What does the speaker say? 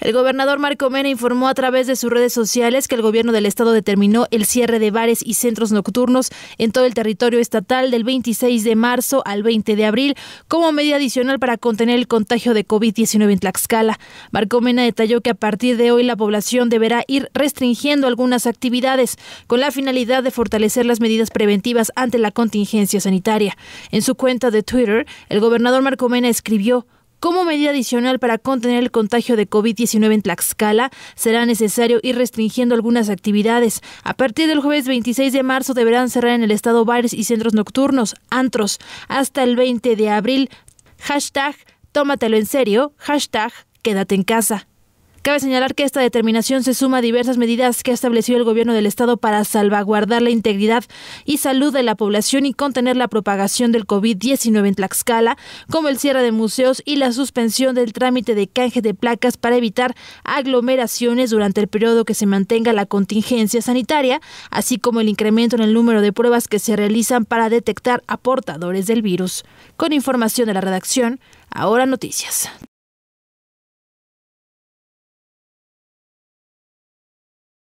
El gobernador Marco Mena informó a través de sus redes sociales que el gobierno del estado determinó el cierre de bares y centros nocturnos en todo el territorio estatal del 26 de marzo al 20 de abril como medida adicional para contener el contagio de COVID-19 en Tlaxcala. Marco Mena detalló que a partir de hoy la población deberá ir restringiendo algunas actividades con la finalidad de fortalecer las medidas preventivas ante la contingencia sanitaria. En su cuenta de Twitter, el gobernador Marco Mena escribió como medida adicional para contener el contagio de COVID-19 en Tlaxcala, será necesario ir restringiendo algunas actividades. A partir del jueves 26 de marzo deberán cerrar en el estado bares y centros nocturnos, antros. Hasta el 20 de abril, hashtag tómatelo en serio, hashtag quédate en casa. Cabe señalar que esta determinación se suma a diversas medidas que ha establecido el gobierno del estado para salvaguardar la integridad y salud de la población y contener la propagación del COVID-19 en Tlaxcala, como el cierre de museos y la suspensión del trámite de canje de placas para evitar aglomeraciones durante el periodo que se mantenga la contingencia sanitaria, así como el incremento en el número de pruebas que se realizan para detectar aportadores del virus. Con información de la redacción, ahora noticias.